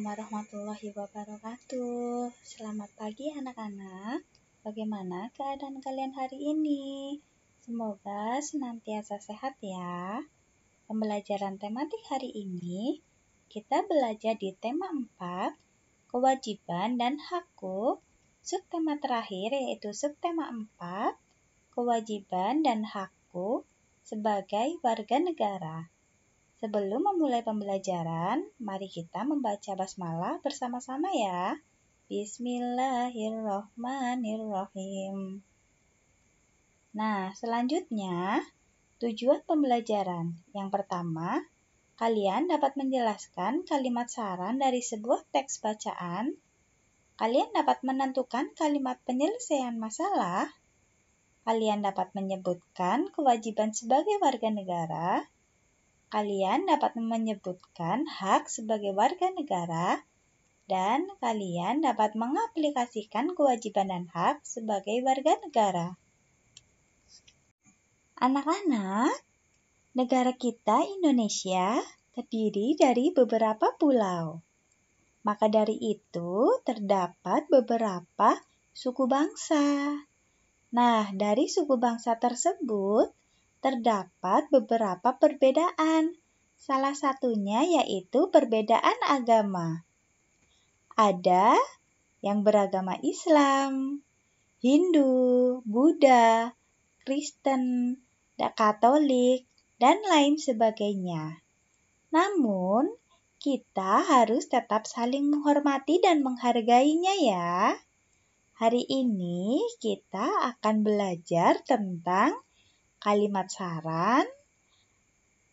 Assalamualaikum warahmatullahi wabarakatuh. Selamat pagi anak-anak. Bagaimana keadaan kalian hari ini? Semoga senantiasa sehat ya. Pembelajaran tematik hari ini kita belajar di tema 4, kewajiban dan hakku. Subtema terakhir yaitu subtema 4, kewajiban dan hakku sebagai warga negara. Sebelum memulai pembelajaran, mari kita membaca basmalah bersama-sama ya. Bismillahirrohmanirrohim. Nah, selanjutnya tujuan pembelajaran. Yang pertama, kalian dapat menjelaskan kalimat saran dari sebuah teks bacaan. Kalian dapat menentukan kalimat penyelesaian masalah. Kalian dapat menyebutkan kewajiban sebagai warga negara Kalian dapat menyebutkan hak sebagai warga negara dan kalian dapat mengaplikasikan kewajiban dan hak sebagai warga negara. Anak-anak, negara kita Indonesia terdiri dari beberapa pulau. Maka dari itu terdapat beberapa suku bangsa. Nah, dari suku bangsa tersebut terdapat beberapa perbedaan. Salah satunya yaitu perbedaan agama. Ada yang beragama Islam, Hindu, Buddha, Kristen, Katolik, dan lain sebagainya. Namun, kita harus tetap saling menghormati dan menghargainya ya. Hari ini kita akan belajar tentang kalimat saran,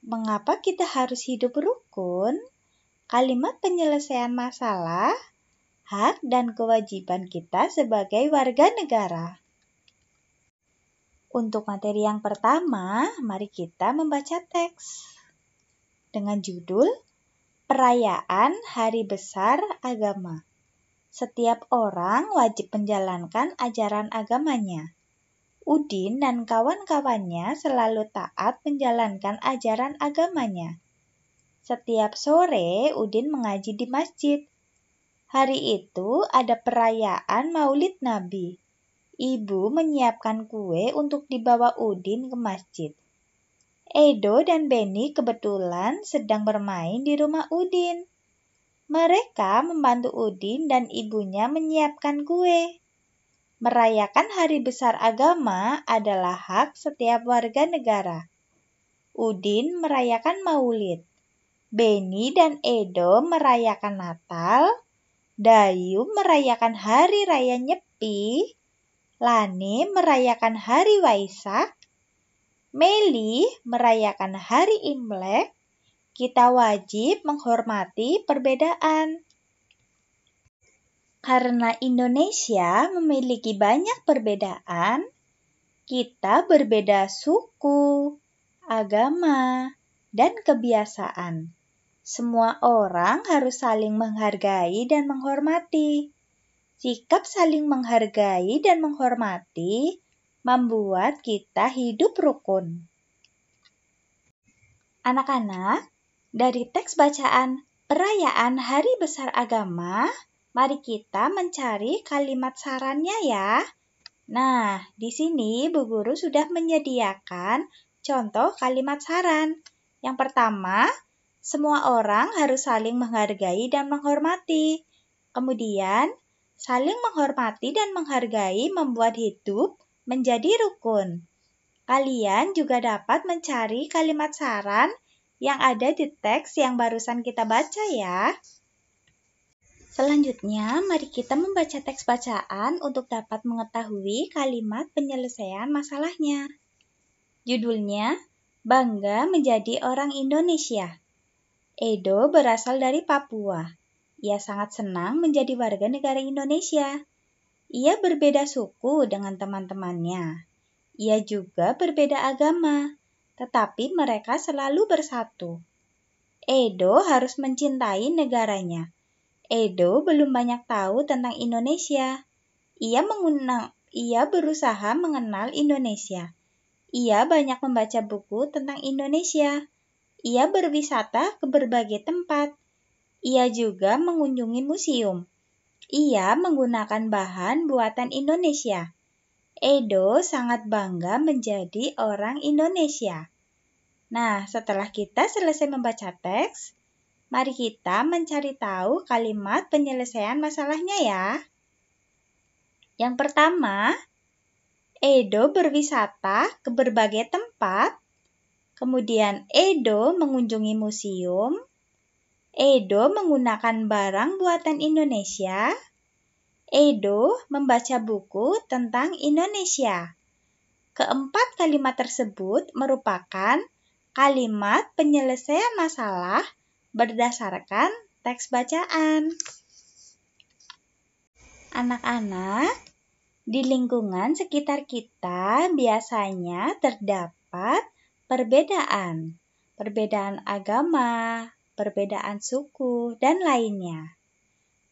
mengapa kita harus hidup rukun, kalimat penyelesaian masalah, hak dan kewajiban kita sebagai warga negara. Untuk materi yang pertama, mari kita membaca teks dengan judul Perayaan Hari Besar Agama. Setiap orang wajib menjalankan ajaran agamanya. Udin dan kawan-kawannya selalu taat menjalankan ajaran agamanya. Setiap sore, Udin mengaji di masjid. Hari itu ada perayaan Maulid Nabi. Ibu menyiapkan kue untuk dibawa Udin ke masjid. Edo dan Beni kebetulan sedang bermain di rumah Udin. Mereka membantu Udin dan ibunya menyiapkan kue. Merayakan hari besar agama adalah hak setiap warga negara. Udin merayakan Maulid. Beni dan Edo merayakan Natal. Dayu merayakan hari raya Nyepi. Lani merayakan hari Waisak. Meli merayakan hari Imlek. Kita wajib menghormati perbedaan karena Indonesia memiliki banyak perbedaan, kita berbeda suku, agama, dan kebiasaan. Semua orang harus saling menghargai dan menghormati. Sikap saling menghargai dan menghormati membuat kita hidup rukun. Anak-anak, dari teks bacaan Perayaan Hari Besar Agama Mari kita mencari kalimat sarannya ya. Nah, di sini Bu Guru sudah menyediakan contoh kalimat saran. Yang pertama, semua orang harus saling menghargai dan menghormati. Kemudian, saling menghormati dan menghargai membuat hidup menjadi rukun. Kalian juga dapat mencari kalimat saran yang ada di teks yang barusan kita baca ya. Selanjutnya, mari kita membaca teks bacaan untuk dapat mengetahui kalimat penyelesaian masalahnya. Judulnya, Bangga Menjadi Orang Indonesia. Edo berasal dari Papua. Ia sangat senang menjadi warga negara Indonesia. Ia berbeda suku dengan teman-temannya. Ia juga berbeda agama, tetapi mereka selalu bersatu. Edo harus mencintai negaranya Edo belum banyak tahu tentang Indonesia. Ia mengenang, ia berusaha mengenal Indonesia. Ia banyak membaca buku tentang Indonesia. Ia berwisata ke berbagai tempat. Ia juga mengunjungi museum. Ia menggunakan bahan buatan Indonesia. Edo sangat bangga menjadi orang Indonesia. Nah, setelah kita selesai membaca teks, Mari kita mencari tahu kalimat penyelesaian masalahnya ya. Yang pertama, Edo berwisata ke berbagai tempat. Kemudian Edo mengunjungi museum. Edo menggunakan barang buatan Indonesia. Edo membaca buku tentang Indonesia. Keempat kalimat tersebut merupakan kalimat penyelesaian masalah berdasarkan teks bacaan. Anak-anak, di lingkungan sekitar kita biasanya terdapat perbedaan, perbedaan agama, perbedaan suku, dan lainnya.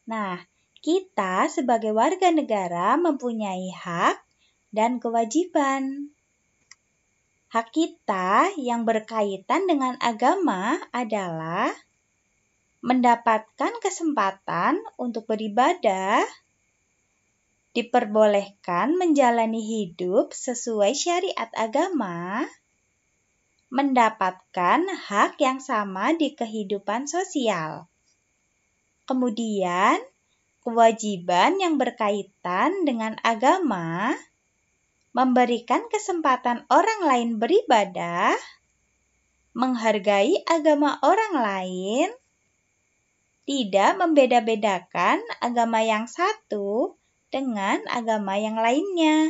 Nah, kita sebagai warga negara mempunyai hak dan kewajiban. Hak kita yang berkaitan dengan agama adalah mendapatkan kesempatan untuk beribadah, diperbolehkan menjalani hidup sesuai syariat agama, mendapatkan hak yang sama di kehidupan sosial. Kemudian, kewajiban yang berkaitan dengan agama memberikan kesempatan orang lain beribadah, menghargai agama orang lain, tidak membeda-bedakan agama yang satu dengan agama yang lainnya.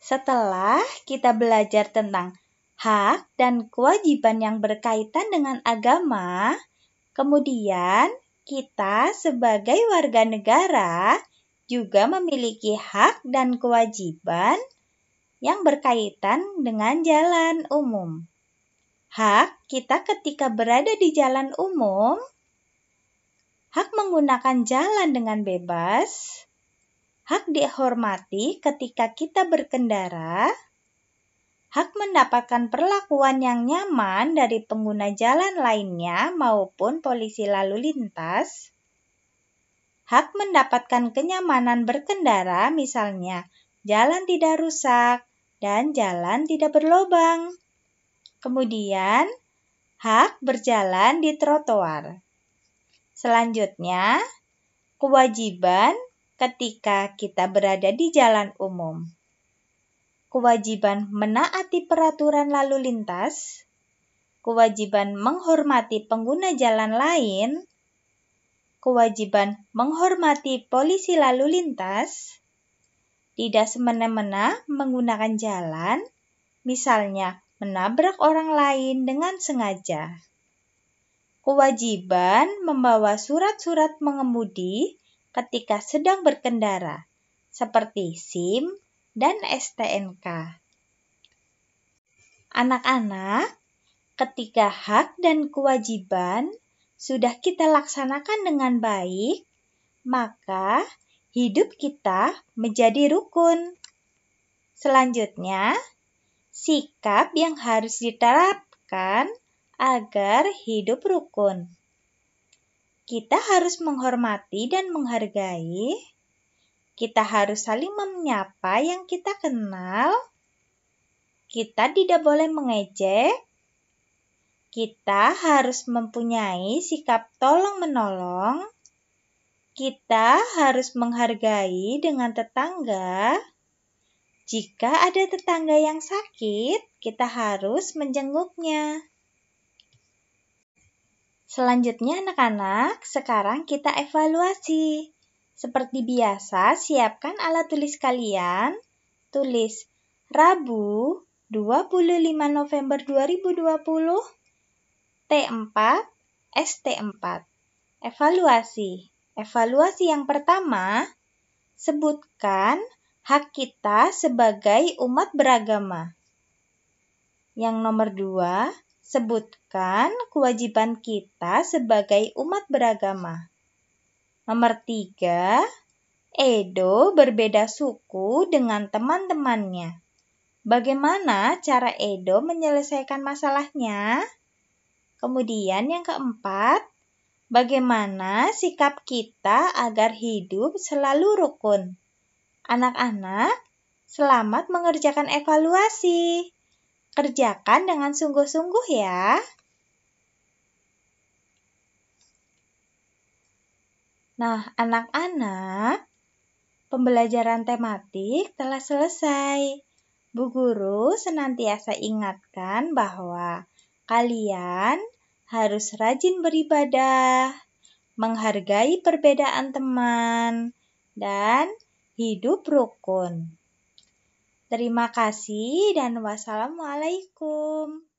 Setelah kita belajar tentang hak dan kewajiban yang berkaitan dengan agama, kemudian kita sebagai warga negara juga memiliki hak dan kewajiban yang berkaitan dengan jalan umum. Hak kita ketika berada di jalan umum, hak menggunakan jalan dengan bebas, hak dihormati ketika kita berkendara, hak mendapatkan perlakuan yang nyaman dari pengguna jalan lainnya maupun polisi lalu lintas, hak mendapatkan kenyamanan berkendara misalnya jalan tidak rusak, dan jalan tidak berlobang. Kemudian, hak berjalan di trotoar. Selanjutnya, kewajiban ketika kita berada di jalan umum. Kewajiban menaati peraturan lalu lintas, kewajiban menghormati pengguna jalan lain, kewajiban menghormati polisi lalu lintas, tidak semena-mena menggunakan jalan, misalnya menabrak orang lain dengan sengaja. Kewajiban membawa surat-surat mengemudi ketika sedang berkendara, seperti SIM dan STNK. Anak-anak, ketika hak dan kewajiban sudah kita laksanakan dengan baik, maka hidup kita menjadi rukun. Selanjutnya, sikap yang harus diterapkan agar hidup rukun. Kita harus menghormati dan menghargai. Kita harus saling menyapa yang kita kenal. Kita tidak boleh mengejek. Kita harus mempunyai sikap tolong-menolong kita harus menghargai dengan tetangga, jika ada tetangga yang sakit, kita harus menjenguknya. Selanjutnya anak-anak, sekarang kita evaluasi. Seperti biasa, siapkan alat tulis kalian. Tulis Rabu 25 November 2020 T4 ST4 Evaluasi Evaluasi yang pertama Sebutkan hak kita sebagai umat beragama. Yang nomor dua, sebutkan kewajiban kita sebagai umat beragama. Nomor tiga, Edo berbeda suku dengan teman-temannya. Bagaimana cara Edo menyelesaikan masalahnya? Kemudian yang keempat, bagaimana sikap kita agar hidup selalu rukun? Anak-anak, selamat mengerjakan evaluasi. Kerjakan dengan sungguh-sungguh ya. Nah, anak-anak, pembelajaran tematik telah selesai. Bu Guru senantiasa ingatkan bahwa kalian harus rajin beribadah, menghargai perbedaan teman, dan hidup rukun. Terima kasih dan wassalamualaikum.